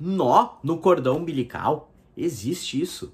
nó no cordão umbilical. Existe isso.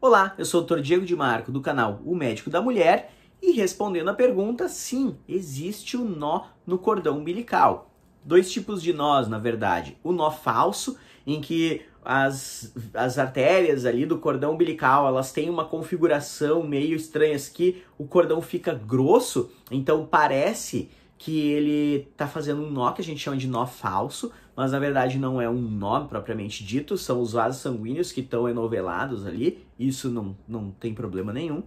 Olá, eu sou o Dr. Diego de Marco do canal O Médico da Mulher e respondendo a pergunta, sim, existe o um nó no cordão umbilical dois tipos de nós, na verdade. O nó falso, em que as, as artérias ali do cordão umbilical, elas têm uma configuração meio estranha, que o cordão fica grosso, então parece que ele está fazendo um nó que a gente chama de nó falso, mas na verdade não é um nó propriamente dito, são os vasos sanguíneos que estão enovelados ali, isso não, não tem problema nenhum.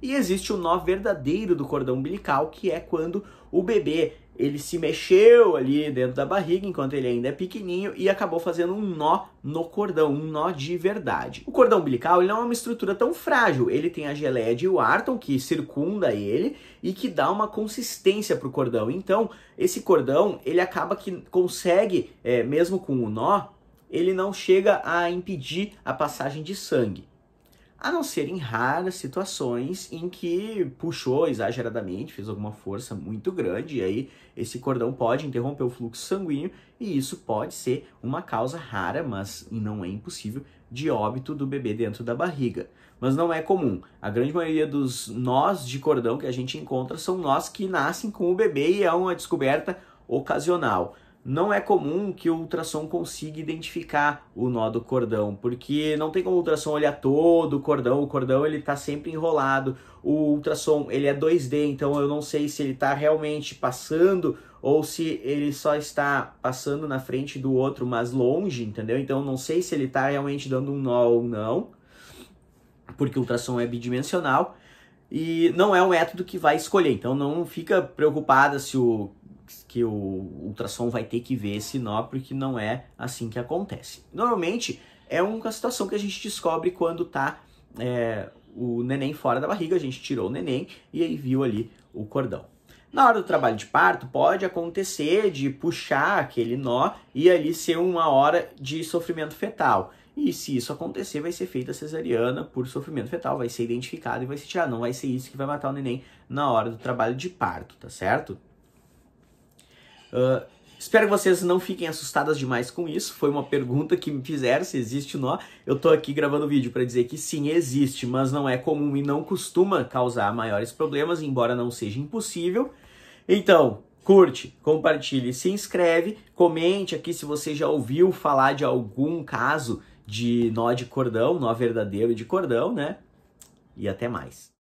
E existe o nó verdadeiro do cordão umbilical, que é quando o bebê ele se mexeu ali dentro da barriga enquanto ele ainda é pequenininho e acabou fazendo um nó no cordão, um nó de verdade. O cordão umbilical ele não é uma estrutura tão frágil, ele tem a geleia de Wharton que circunda ele e que dá uma consistência para o cordão. Então, esse cordão ele acaba que consegue, é, mesmo com o nó, ele não chega a impedir a passagem de sangue a não ser em raras situações em que puxou exageradamente, fez alguma força muito grande, e aí esse cordão pode interromper o fluxo sanguíneo, e isso pode ser uma causa rara, mas não é impossível, de óbito do bebê dentro da barriga. Mas não é comum. A grande maioria dos nós de cordão que a gente encontra são nós que nascem com o bebê e é uma descoberta ocasional não é comum que o ultrassom consiga identificar o nó do cordão, porque não tem como o ultrassom olhar todo o cordão, o cordão ele tá sempre enrolado. O ultrassom, ele é 2D, então eu não sei se ele está realmente passando ou se ele só está passando na frente do outro, mas longe, entendeu? Então eu não sei se ele está realmente dando um nó ou não, porque o ultrassom é bidimensional. E não é um método que vai escolher, então não fica preocupada se o que o ultrassom vai ter que ver esse nó, porque não é assim que acontece. Normalmente é uma situação que a gente descobre quando tá é, o neném fora da barriga, a gente tirou o neném e aí viu ali o cordão. Na hora do trabalho de parto, pode acontecer de puxar aquele nó e ali ser uma hora de sofrimento fetal. E se isso acontecer, vai ser feita cesariana por sofrimento fetal, vai ser identificado e vai se tirar. Não vai ser isso que vai matar o neném na hora do trabalho de parto, tá certo? Ah, espero que vocês não fiquem assustadas demais com isso. Foi uma pergunta que me fizeram se existe nó. Eu tô aqui gravando vídeo para dizer que sim, existe, mas não é comum e não costuma causar maiores problemas, embora não seja impossível. Então, curte, compartilhe, se inscreve, comente aqui se você já ouviu falar de algum caso de nó de cordão, nó verdadeiro de cordão, né? E até mais.